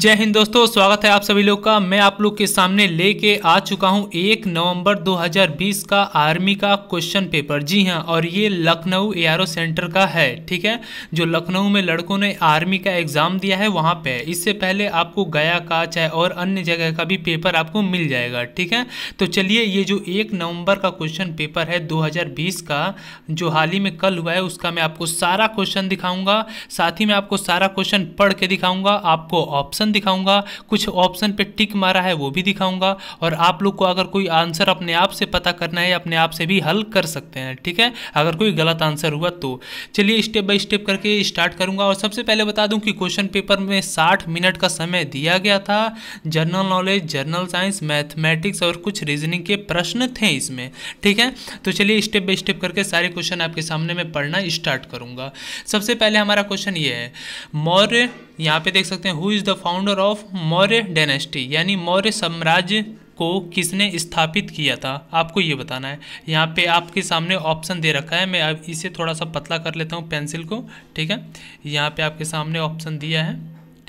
जय हिंद दोस्तों स्वागत है आप सभी लोग का मैं आप लोग के सामने लेके आ चुका हूं एक नवंबर 2020 का आर्मी का क्वेश्चन पेपर जी हां और ये लखनऊ एआरओ सेंटर का है ठीक है जो लखनऊ में लड़कों ने आर्मी का एग्ज़ाम दिया है वहां पे इससे पहले आपको गया का चाहे और अन्य जगह का भी पेपर आपको मिल जाएगा ठीक है तो चलिए ये जो एक नवम्बर का क्वेश्चन पेपर है दो का जो हाल ही में कल हुआ है उसका मैं आपको सारा क्वेश्चन दिखाऊँगा साथ ही मैं आपको सारा क्वेश्चन पढ़ के दिखाऊँगा आपको ऑप्शन ऑप्शन दिखाऊंगा कुछ ऑप्शन पे टिक मारा है वो भी दिखाऊंगा और आप लोग को अगर कोई आंसर अपने आप से पता करना है अपने आप से भी हल कर सकते हैं ठीक है अगर कोई गलत आंसर हुआ तो चलिए स्टेप बाय स्टेप करके स्टार्ट करूंगा और सबसे पहले बता दूं कि क्वेश्चन पेपर में साठ मिनट का समय दिया गया था general knowledge general science mathematics और कुछ रीजनिंग के प्रश्न थे इसमें ठीक है तो चलिए स्टेप बाय स्टेप करके सारे क्वेश्चन आपके सामने मैं पढ़ना स्टार्ट करूंगा सबसे पहले हमारा क्वेश्चन ये है मौर्य यहाँ पे देख सकते हैं who is the founder of Maurya dynasty यानी मौर्य साम्राज्य को किसने स्थापित किया था आपको ये बताना है यहाँ पे आपके सामने ऑप्शन दे रखा है मैं अब इसे थोड़ा सा पतला कर लेता हूँ पेंसिल को ठीक है यहाँ पे आपके सामने ऑप्शन दिया है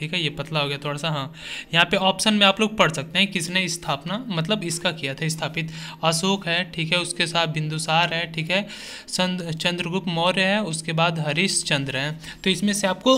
ठीक है ये पतला हो गया थोड़ा सा हाँ यहाँ पे ऑप्शन में आप लोग पढ़ सकते हैं किसने स्थापना मतलब इसका किया था स्थापित अशोक है ठीक है उसके साथ बिंदुसार है ठीक है चंद्रगुप्त मौर्य है उसके बाद हरीश चंद्र है तो इसमें से आपको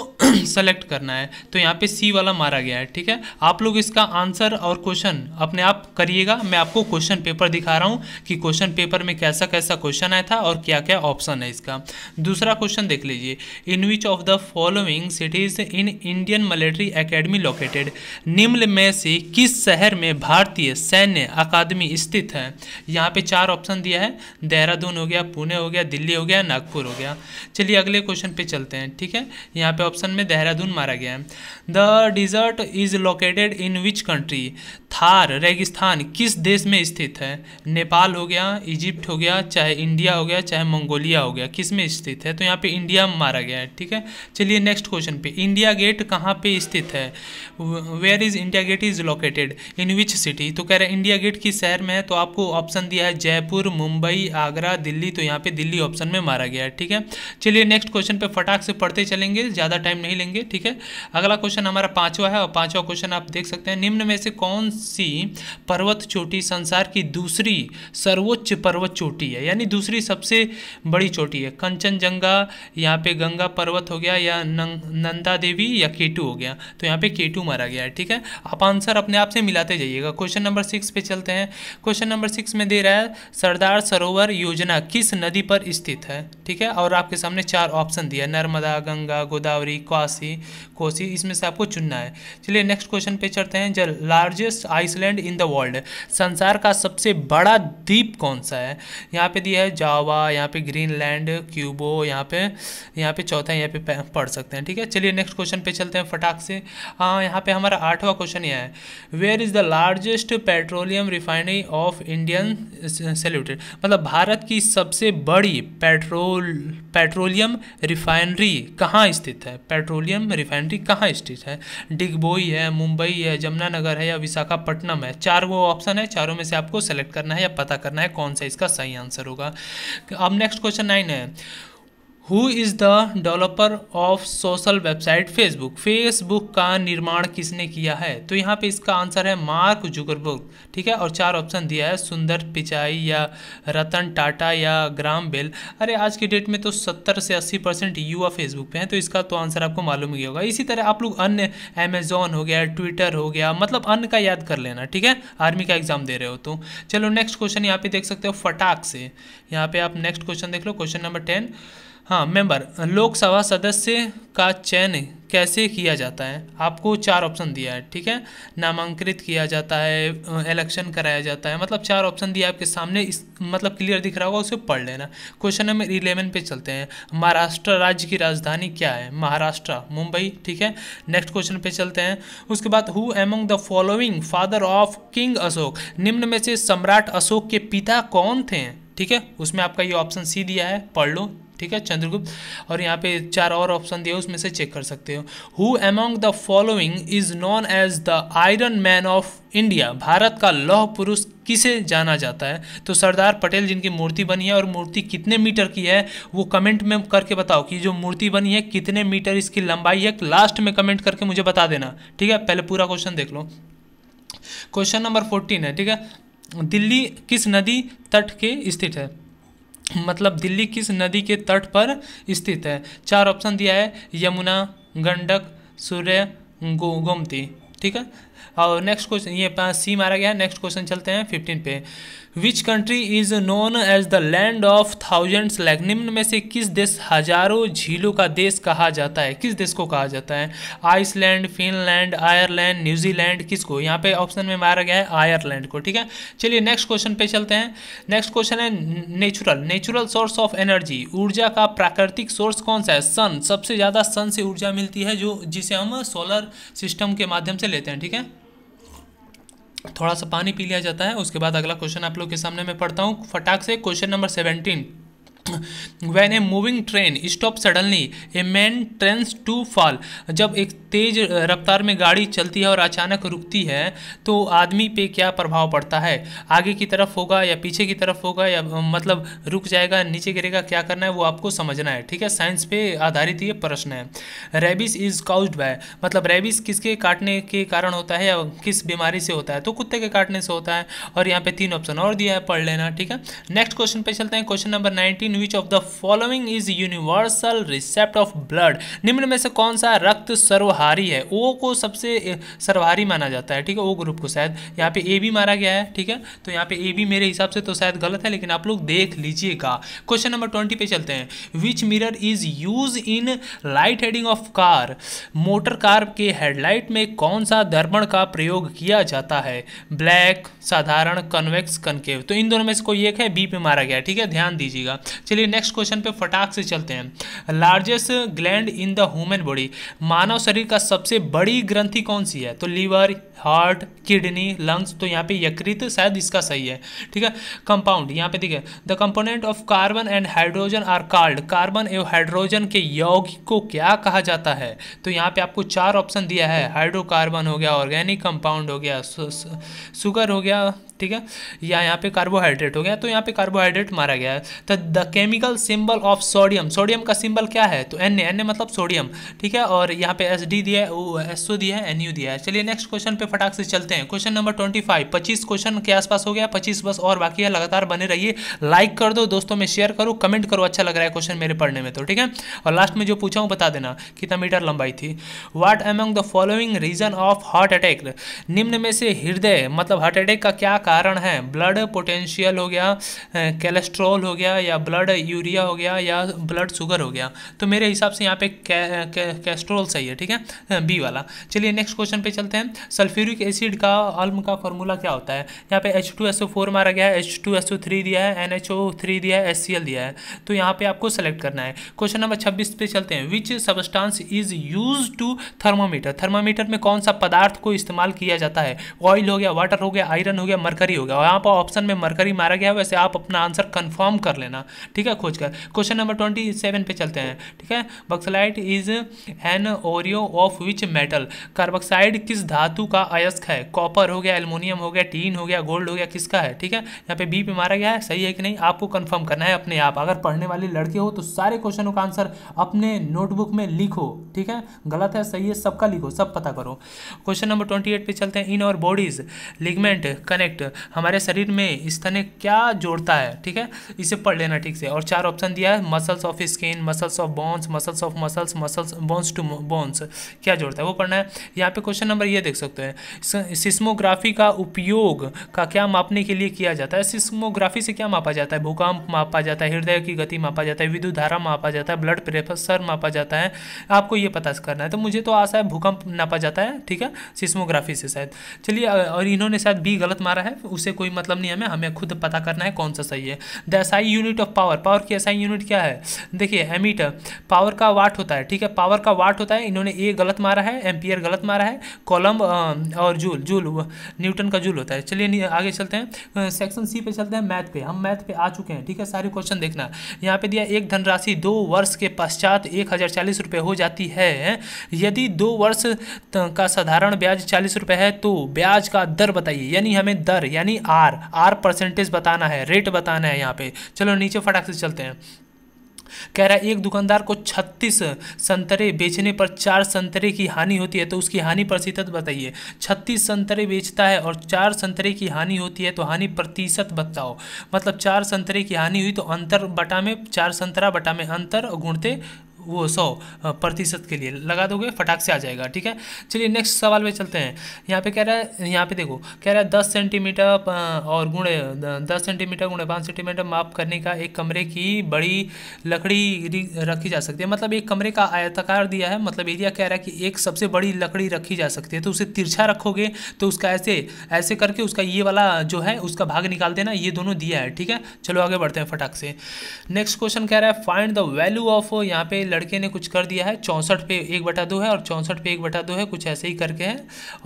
सेलेक्ट करना है तो यहाँ पे सी वाला मारा गया है ठीक है आप लोग इसका आंसर और क्वेश्चन अपने आप करिएगा मैं आपको क्वेश्चन पेपर दिखा रहा हूँ कि क्वेश्चन पेपर में कैसा कैसा क्वेश्चन आया था और क्या क्या ऑप्शन है इसका दूसरा क्वेश्चन देख लीजिए इन which of the following cities in Indian mullet military academy located निम्न में से किस शहर में भारतीय सैन्य अकादमी स्थित है यहाँ पे चार ऑप्शन दिया है देहरादून हो गया पुणे हो गया दिल्ली हो गया नागपुर हो गया चलिए अगले क्वेश्चन पे चलते हैं ठीक है यहाँ पे ऑप्शन में देहरादून मारा गया है the dessert is located in which country Thar रेगिस्तान किस देश में स्थित है नेपाल हो गया इजिप्ट हो गया चाहे इंडिया हो गया चाहे मंगोलिया हो गया किस में स्थित है तो यहाँ पे इंडिया मारा गया है ठीक है चलिए नेक्स्ट क्वेश्चन पे इंडिया गेट कहाँ पे स्थित है where is India get is located in which city तो कह रहे हैं इंडिया गेट किस शहर में है तो आपको ऑप्शन दिया है जयपुर मुंबई आगरा दिल्ली तो यहाँ पे दिल्ली ऑप्शन में मारा गया है ठीक है चलिए नेक्स्ट क्वेश्चन पे फटाक से पढ़ते चलेंगे ज़्यादा टाइम नहीं लेंगे ठीक है अगला क्वेश्चन हमारा पाँचवा है और पाँचवा क्वेश्चन आप देख सकते हैं निम्न में से कौन सी पर्वत चोटी संसार की दूसरी सर्वोच्च पर्वत चोटी है यानी दूसरी सबसे बड़ी चोटी है कंचनजंगा यहाँ पे गंगा पर्वत हो गया या नंदा देवी या केटू हो गया तो यहाँ पे केटू मारा गया है ठीक है आप आंसर अपने आप से मिलाते जाइएगा क्वेश्चन नंबर सिक्स पे चलते हैं क्वेश्चन नंबर सिक्स में दे रहा है सरदार सरोवर योजना किस नदी पर स्थित है ठीक है और आपके सामने चार ऑप्शन दिया नर्मदा गंगा गोदावरी काशी कोसी इसमें से आपको चुनना है चलिए नेक्स्ट क्वेश्चन पे चलते हैं जल largest Iceland in the world संसार का सबसे बड़ा द्वीप कौन सा है यहाँ पे दिया है जावा यहाँ पे ग्रीनलैंड क्यूबो यहाँ पे यहाँ पे चौथा यहाँ पे पढ़ सकते हैं ठीक है चलिए नेक्स्ट क्वेश्चन पे चलते हैं फटाक से हाँ यहाँ पे हमारा आठवां क्वेश्चन यह है where is the largest petroleum refinery of Indian सेल्यूटेड मतलब भारत की सबसे बड़ी पेट्रोल पेट्रोलियम रिफाइनरी कहाँ स्थित है पेट्रोलियम रिफाइनरी कहाँ स्थित है डिगबोई है मुंबई है जमुनानगर है या विशाखा विशाखापट्टनम है चार वो ऑप्शन है चारों में से आपको सेलेक्ट करना है या पता करना है कौन सा इसका सही आंसर होगा अब नेक्स्ट क्वेश्चन नाइन है who is the developer of social website Facebook Facebook का निर्माण किसने किया है तो यहाँ पे इसका आंसर है मार्क जुगरबुक ठीक है और चार ऑप्शन दिया है सुंदर पिचाई या रतन टाटा या ग्राम बेल अरे आज की डेट में तो सत्तर से अस्सी परसेंट युवा फेसबुक पे हैं तो इसका तो आंसर आपको मालूम ही होगा इसी तरह आप लोग अन्य अमेजोन हो गया ट्विटर हो गया मतलब अन्य का याद कर लेना ठीक है आर्मी का एग्जाम दे रहे हो तो चलो नेक्स्ट क्वेश्चन यहाँ पे देख सकते हो फटाक से यहाँ पे आप नेक्स्ट क्वेश्चन देख लो क्वेश्चन नंबर टेन हाँ मेंबर लोकसभा सदस्य का चयन कैसे किया जाता है आपको चार ऑप्शन दिया है ठीक है नामांकित किया जाता है इलेक्शन कराया जाता है मतलब चार ऑप्शन दिया आपके सामने इस मतलब क्लियर दिख रहा होगा उसे पढ़ लेना क्वेश्चन नंबर इलेवन पे चलते हैं महाराष्ट्र राज्य की राजधानी क्या है महाराष्ट्र मुंबई ठीक है नेक्स्ट क्वेश्चन पे चलते हैं उसके बाद who among the following father of king Ashok निम्न में से सम्राट अशोक के पिता कौन थे ठीक है उसमें आपका ये ऑप्शन सी दिया है पढ़ लो ठीक है चंद्रगुप्त और यहाँ पे चार और ऑप्शन दिए उसमें से चेक कर सकते हो who among the following is known as the iron man of India Bharat का लौह पुरुष किसे जाना जाता है तो सरदार पटेल जिनकी मूर्ति बनी है और मूर्ति कितने मीटर की है वो कमेंट में करके बताओ कि जो मूर्ति बनी है कितने मीटर इसकी लंबाई है लास्ट में कमेंट करके मुझे बता देना ठीक है पहले पूरा क्वेश्चन देख लो क्वेश्चन नंबर फोर्टीन है ठीक है दिल्ली किस नदी तट के स्थित है मतलब दिल्ली किस नदी के तट पर स्थित है चार ऑप्शन दिया है यमुना गंडक सूर्य गो गोमती ठीक है और नेक्स्ट क्वेश्चन ये पाँच सी मारा गया नेक्स्ट क्वेश्चन चलते हैं फिफ्टीन पे which country is known as the land of thousands lack निम्न में से किस देश हजारों झीलों का देश कहा जाता है किस देश को कहा जाता है आइसलैंड फिनलैंड आयरलैंड न्यूजीलैंड किसको यहाँ पे ऑप्शन में मारा गया है आयरलैंड को ठीक है चलिए नेक्स्ट क्वेश्चन पे चलते हैं नेक्स्ट क्वेश्चन है natural natural source of energy ऊर्जा का प्राकृतिक सोर्स कौन सा है सन सबसे ज़्यादा सन से ऊर्जा मिलती है जो जिसे हम सोलर सिस्टम के माध्यम से लेते हैं ठीक है थोड़ा सा पानी पी लिया जाता है उसके बाद अगला क्वेश्चन आप लोग के सामने मैं पढ़ता हूँ फटाक से question number seventeen when a moving train stop suddenly a man trains to fall जब एक तेज रफ्तार में गाड़ी चलती है और अचानक रुकती है तो आदमी पे क्या प्रभाव पड़ता है आगे की तरफ होगा या पीछे की तरफ होगा या मतलब रुक जाएगा नीचे गिरेगा क्या करना है वो आपको समझना है ठीक है साइंस पे आधारित ये प्रश्न है रेबिस इज काउज्ड बाय मतलब रेबिस किसके काटने के कारण होता है या किस बीमारी से होता है तो कुत्ते के काटने से होता है और यहाँ पे तीन ऑप्शन और दिया है पढ़ लेना ठीक है नेक्स्ट क्वेश्चन पे चलते हैं question number nineteen which of the following is universal रिसेप्ट of blood निम्न में से कौन सा रक्त सर्वहारी है ओ को सबसे सर्वहारी माना जाता है ठीक है ओ ग्रुप को शायद यहाँ पे ए भी मारा गया है ठीक है तो यहाँ पे ए भी मेरे हिसाब से तो शायद गलत है लेकिन आप लोग देख लीजिएगा क्वेश्चन नंबर ट्वेंटी पे चलते हैं विच mirror is use in light heading of car motor car के हेडलाइट में कौन सा दर्पण का प्रयोग किया जाता है ब्लैक साधारण कन्वेक्स कनकेव तो इन दोनों में से कोई एक है बी पे मारा गया ठीक है ध्यान दीजिएगा चलिए नेक्स्ट क्वेश्चन पे फटाक से चलते हैं largest gland in the human body मानव शरीर का सबसे बड़ी ग्रंथि कौन सी है तो लीवर हार्ट किडनी लंग्स तो यहाँ पे यकृत शायद इसका सही है ठीक है कंपाउंड यहाँ पे देखिए the component of carbon and hydrogen are card carbon एवं हाइड्रोजन के यौगिक को क्या कहा जाता है तो यहाँ पे आपको चार ऑप्शन दिया है हाइड्रोकार्बन हो गया ऑर्गेनिक कंपाउंड हो गया सुगर हो गया ठीक है या यहाँ पे कार्बोहाइड्रेट हो गया तो यहाँ पे कार्बोहाइड्रेट मारा गया है तो the chemical symbol of sodium sodium का सिंबल क्या है तो एन एन मतलब सोडियम ठीक है और यहाँ पे एस डी दिया है एसओ दिया है एन यू दिया है चलिए नेक्स्ट क्वेश्चन पे फटाक से चलते हैं क्वेश्चन नंबर ट्वेंटी फाइव पच्चीस क्वेश्चन के आसपास हो गया पच्चीस बस और बाकी है लगातार बने रहिए लाइक कर दो दोस्तों में शेयर करो कमेंट करो अच्छा लग रहा है क्वेश्चन मेरे पढ़ने में तो ठीक है और लास्ट में जो पूछा हूँ बता देना कितना मीटर लंबाई थी what among the following reason of heart attack निम्न में से हृदय मतलब हार्ट अटैक का क्या कारण है ब्लड पोटेंशियल हो गया कैलेस्ट्रॉल हो गया या ब्लड यूरिया हो गया या ब्लड शुगर हो गया तो मेरे हिसाब से यहाँ पे कैस्ट्रोल सही है ठीक है बी वाला चलिए नेक्स्ट क्वेश्चन पे चलते हैं सल्फ्यूरिक एसिड का अल्म का फॉर्मूला क्या होता है यहाँ पे H two S O four मारा गया है H two S O three दिया है एन एच ओ थ्री दिया है एस सी एल दिया है तो यहाँ पे आपको सेलेक्ट करना है क्वेश्चन नंबर छब्बीस पे चलते हैं which substance is use to thermometer thermometer में कौन सा पदार्थ को इस्तेमाल किया जाता है ऑयल हो गया वाटर हो गया आयरन हो गया मर मरकरी और यहाँ पर ऑप्शन में मरकरी मारा गया वैसे आप अपना आंसर कन्फर्म कर लेना ठीक है खोज क्वेश्चन नंबर ट्वेंटी सेवन पे चलते हैं ठीक है bauxite is an ore of which metal carboxide किस धातु का अयस्क है कॉपर हो गया एल्मोनियम हो गया टीन हो गया गोल्ड हो गया किसका है ठीक है यहाँ पे बी पे मारा गया है सही है कि नहीं आपको कन्फर्म करना है अपने आप अगर पढ़ने वाले लड़के हो तो सारे क्वेश्चनों का आंसर अपने नोटबुक में लिखो ठीक है गलत है सही है सबका लिखो सब पता करो क्वेश्चन नंबर ट्वेंटी एट पे चलते हैं इन और बॉडीज लिगमेंट कनेक्ट हमारे शरीर में स्तने क्या जोड़ता है ठीक है इसे पढ़ लेना ठीक से और चार ऑप्शन दिया है muscles of skin muscles of bones muscles of muscles muscles bones to bones क्या जोड़ता है वो पढ़ना है यहाँ पे क्वेश्चन नंबर ये देख सकते हैं सिस्मोग्राफी का उपयोग का क्या मापने के लिए किया जाता है सिस्मोग्राफी से क्या मापा जाता है भूकंप मापा जाता है हृदय की गति मापा जाता है विद्युत धारा मापा जाता है ब्लड प्रेशर मापा जाता है आपको ये पता करना है तो मुझे तो आशा है भूकंप नापा जाता है ठीक है सिस्मोग्राफी से शायद चलिए और इन्होंने शायद बी गलत मारा है उसे कोई मतलब नहीं हमें हमें खुद पता करना है कौन सा सही है the SI unit of power power की एसआई यूनिट क्या है देखिए एमीटर पावर का वाट होता है ठीक है पावर का वाट होता है इन्होंने ए गलत मारा है एम्पियर गलत मारा है कॉलम और जूल जूल न्यूटन का जूल होता है चलिए आगे चलते हैं सेक्शन सी पे चलते हैं मैथ पे हम मैथ पे आ चुके हैं ठीक है सारे क्वेश्चन देखना यहाँ पे दिया एक धनराशि दो वर्ष के पश्चात एक हज़ार चालीस रुपये हो जाती है यदि दो वर्ष का साधारण ब्याज चालीस रुपये है तो ब्याज का दर बताइए यानी हमें दर यानी आर आर परसेंटेज बताना है रेट बताना है यहाँ पे चलो नीचे फटाक से चलते हैं कह रहा है एक दुकानदार को 36 संतरे बेचने पर चार संतरे की हानि होती है तो उसकी हानि प्रतिशत बताइए 36 संतरे बेचता है और चार संतरे की हानि होती है तो हानि प्रतिशत बताओ मतलब चार संतरे की हानि हुई तो अंतर बटा में चार संतरा बटा में अंतर गुणते वो सौ प्रतिशत के लिए लगा दोगे फटाक से आ जाएगा ठीक है चलिए नेक्स्ट सवाल पे चलते हैं यहाँ पे कह रहा है यहाँ पे देखो कह रहा है दस सेंटीमीटर और गुणे दस सेंटीमीटर गुणे पाँच सेंटीमीटर माप करने का एक कमरे की बड़ी लकड़ी रखी जा सकती है मतलब एक कमरे का आयताकार दिया है मतलब एरिया कह रहा है कि एक सबसे बड़ी लकड़ी रखी जा सकती है तो उसे तिरछा रखोगे तो उसका ऐसे ऐसे करके उसका ये वाला जो है उसका भाग निकाल देना ये दोनों दिया है ठीक है चलो आगे बढ़ते हैं फटाक से नेक्स्ट क्वेश्चन कह रहा है फाइंड द वैल्यू ऑफ यहाँ पे लड़के ने कुछ कर दिया है चौंसठ पे एक बटा दो है और चौंसठ पे एक बटा दो है कुछ ऐसे ही करके हैं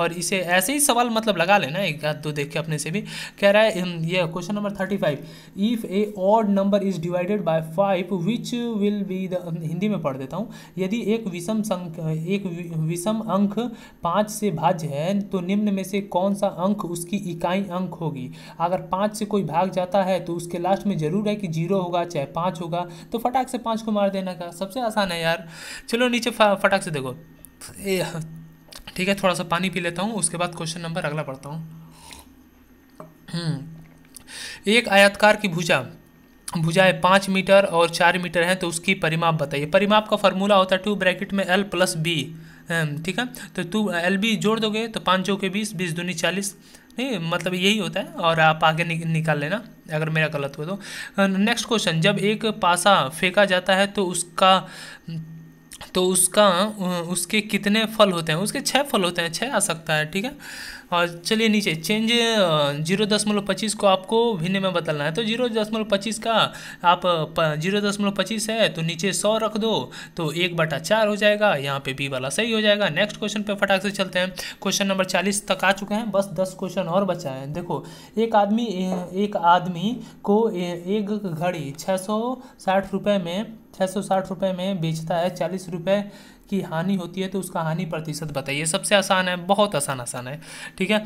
और इसे ऐसे ही सवाल मतलब लगा लेना एक हाथ दो देख के अपने से भी कह रहा है ये question number thirty five if a odd number is divided by five which will be the Hindi में पढ़ देता हूँ यदि एक विषम संख एक विषम अंक पाँच से भाज्य है तो निम्न में से कौन सा अंक उसकी इकाई अंक होगी अगर पाँच से कोई भाग जाता है तो उसके लास्ट में ज़रूर है कि जीरो होगा चाहे पाँच होगा तो फटाक से पाँच को मार देना का सबसे आसान आसान है यार चलो नीचे फटाक से देखो ठीक है थोड़ा सा पानी पी लेता हूँ उसके बाद क्वेश्चन नंबर अगला पढ़ता हूँ हम्म। एक आयातकार की भुजा भुजाएं पाँच मीटर और चार मीटर हैं तो उसकी परिमाप बताइए परिमाप का फॉर्मूला होता है टू ब्रैकेट में एल प्लस बी ठीक है तो टू एल बी जोड़ दोगे तो पाँच चौके बीस बीस दूनी चालीस नहीं मतलब यही होता है और आप आगे नि, निकाल लेना अगर मेरा गलत हो तो नेक्स्ट क्वेश्चन जब एक पासा फेंका जाता है तो उसका तो उसका उसके कितने फल होते हैं उसके छः फल होते हैं छः आ सकता है ठीक है हाँ, चलिए नीचे चेंज जीरो दशमलव पच्चीस को आपको भिन्न में बदलना है तो जीरो दशमलव पच्चीस का आप जीरो दशमलव पच्चीस है तो नीचे सौ रख दो तो एक बटा चार हो जाएगा यहाँ पे बी वाला सही हो जाएगा नेक्स्ट क्वेश्चन पे फटाक से चलते हैं क्वेश्चन नंबर चालीस तक आ चुके हैं बस दस क्वेश्चन और बचा है देखो एक आदमी एक आदमी को एक घड़ी छः सौ साठ रुपये में छः सौ साठ रुपये में बेचता है चालीस रुपये की हानि होती है तो उसका हानि प्रतिशत बताइए सबसे आसान है बहुत आसान आसान है ठीक है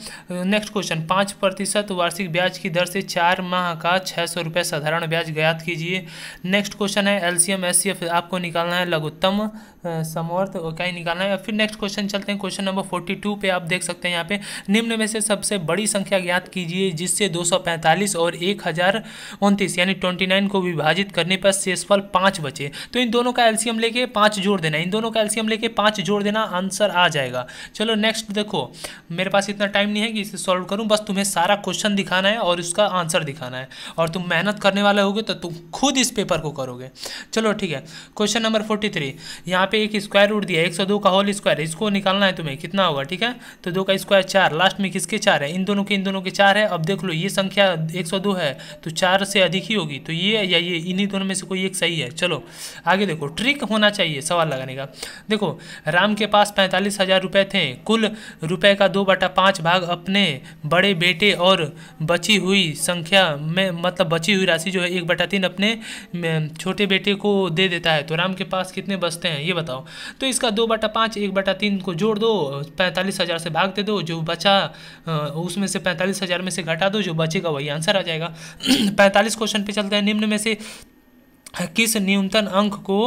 नेक्स्ट क्वेश्चन पाँच प्रतिशत वार्षिक ब्याज की दर से चार माह का छः सौ रुपये साधारण ब्याज ज्ञात कीजिए नेक्स्ट क्वेश्चन है एल सी आपको निकालना है लघुत्तम समर्थ का ही निकालना है फिर नेक्स्ट क्वेश्चन चलते हैं क्वेश्चन नंबर फोर्टी टू पे आप देख सकते हैं यहाँ पे निम्न में से सबसे बड़ी संख्या ज्ञात कीजिए जिससे दो सौ पैंतालीस और एक हज़ार उनतीस यानी ट्वेंटी नाइन को विभाजित करने पर शेषफल पाँच बचे तो इन दोनों का एल्सियम लेके पाँच जोड़ देना इन दोनों का एल्सियम लेके पाँच जोड़ देना आंसर आ जाएगा चलो नेक्स्ट देखो मेरे पास इतना टाइम नहीं है कि इसे सॉल्व करूँ बस तुम्हें सारा क्वेश्चन दिखाना है और उसका आंसर दिखाना है और तुम मेहनत करने वाले होगे तो तुम खुद इस पेपर को करोगे चलो ठीक है क्वेश्चन नंबर फोर्टी थ्री यहाँ पे एक स्क्वायर रूट दिया एक सौ दो का होल स्क्वायर इसको निकालना है तुम्हें कितना होगा ठीक है तो दो का स्क्वायर चार लास्ट में किसके चार है इन दोनों के इन दोनों के चार है अब देख लो ये संख्या एक सौ दो है तो चार से अधिक ही होगी तो ये या ये इन्हीं दोनों में से कोई एक सही है चलो आगे देखो ट्रिक होना चाहिए सवाल लगाने का देखो राम के पास पैंतालीस हज़ार रुपये थे कुल रुपये का दो बटा पाँच भाग अपने बड़े बेटे और बची हुई संख्या में मतलब बची हुई राशि जो है एक बटा तीन अपने छोटे बेटे को दे देता है तो राम के पास कितने बचते हैं ये बताओ तो इसका दो बटा पाँच एक बटा तीन को जोड़ दो पैंतालीस हज़ार से भाग दे दो जो बचा उसमें से पैंतालीस हज़ार में से घटा दो जो बचेगा वही आंसर आ जाएगा पैंतालीस क्वेश्चन पे चलते हैं निम्न में से किस न्यूनतम अंक को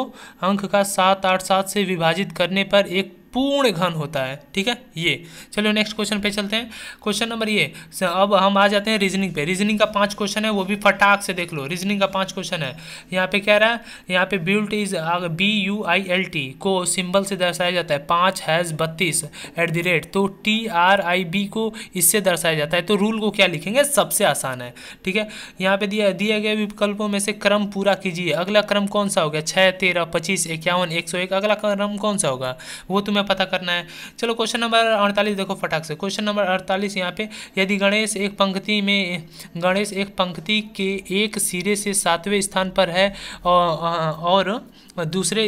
अंक का सात आठ सात से विभाजित करने पर एक पूर्ण घन होता है ठीक है ये चलो नेक्स्ट क्वेश्चन पे चलते हैं क्वेश्चन नंबर ये अब हम आ जाते हैं रीजनिंग पे रीजनिंग का पांच क्वेश्चन है वो भी फटाक से देख लो रीजनिंग का पांच क्वेश्चन है यहाँ पे कह रहा है यहाँ पे built is B U I L T को सिंबल से दर्शाया जाता है पाँच हैज बत्तीस एट द रेट तो टी आर आई बी को इससे दर्शाया जाता है तो रूल को क्या लिखेंगे सबसे आसान है ठीक है यहाँ पे दिया दिए गए विकल्पों में से क्रम पूरा कीजिए अगला क्रम कौन सा हो गया छः तेरह पच्चीस इक्यावन एक सौ एक अगला क्रम कौन सा होगा वो तुम्हें हमें पता करना है चलो क्वेश्चन नंबर अड़तालीस देखो फटाक से क्वेश्चन नंबर अड़तालीस यहाँ पे यदि गणेश एक पंक्ति में गणेश एक पंक्ति के एक सिरे से सातवें स्थान पर है और दूसरे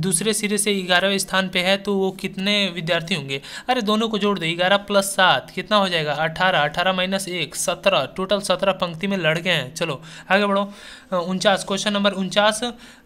दूसरे सिरे से ग्यारहवें स्थान पे है तो वो कितने विद्यार्थी होंगे अरे दोनों को जोड़ दो ग्यारह प्लस सात कितना हो जाएगा अठारह अठारह माइनस एक सत्रह टोटल सत्रह पंक्ति में लड़ गए हैं चलो आगे बढ़ो उनचास क्वेश्चन नंबर उनचास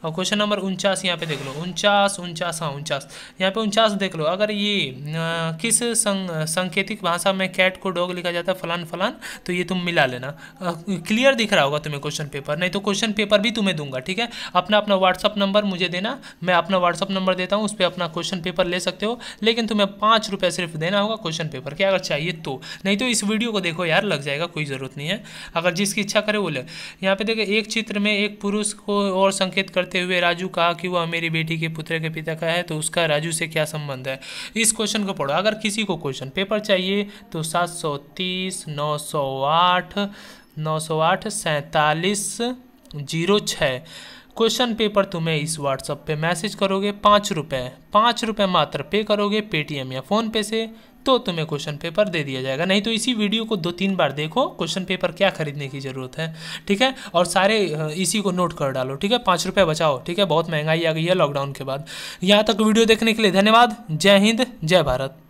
क्वेश्चन नंबर उनचास यहाँ पे देख लो उनचास उनचास हाँ उनचास यहाँ पे उनचास देख लो अगर ये आ, किस सं, संकेतिक भाषा में कैट को डॉग लिखा जाता है फलान फलान तो ये तुम मिला लेना आ, क्लियर दिख रहा होगा तुम्हें क्वेश्चन पेपर नहीं तो क्वेश्चन पेपर भी तुम्हें दूंगा ठीक है अपना अपना व्हाट्सअप नंबर मुझे देना मैं अपना व्हाट्सअप नंबर देता हूँ उस पर अपना क्वेश्चन पेपर ले सकते हो लेकिन तुम्हें पाँच रुपये सिर्फ देना होगा क्वेश्चन पेपर के अगर चाहिए तो नहीं तो इस वीडियो को देखो यार लग जाएगा कोई ज़रूरत नहीं है अगर जिसकी इच्छा करे वो ले यहाँ पे देखो एक चित्र में एक पुरुष को और संकेत करते हुए राजू कहा कि वह मेरी बेटी के पुत्र के पिता का है तो उसका राजू बाजू से क्या संबंध है इस क्वेश्चन को पढ़ो अगर किसी को क्वेश्चन पेपर चाहिए तो सात सौ तीस नौ सौ आठ नौ सौ आठ सैंतालीस जीरो छः क्वेश्चन पेपर तुम्हें इस व्हाट्सअप पे मैसेज करोगे पाँच रुपये पाँच रुपये मात्र पे करोगे पेटीएम या फ़ोनपे से तो तुम्हें क्वेश्चन पेपर दे दिया जाएगा नहीं तो इसी वीडियो को दो तीन बार देखो क्वेश्चन पेपर क्या खरीदने की ज़रूरत है ठीक है और सारे इसी को नोट कर डालो ठीक है पाँच रुपये बचाओ ठीक है बहुत महंगाई आ गई है लॉकडाउन के बाद यहाँ तक वीडियो देखने के लिए धन्यवाद जय हिंद जय भारत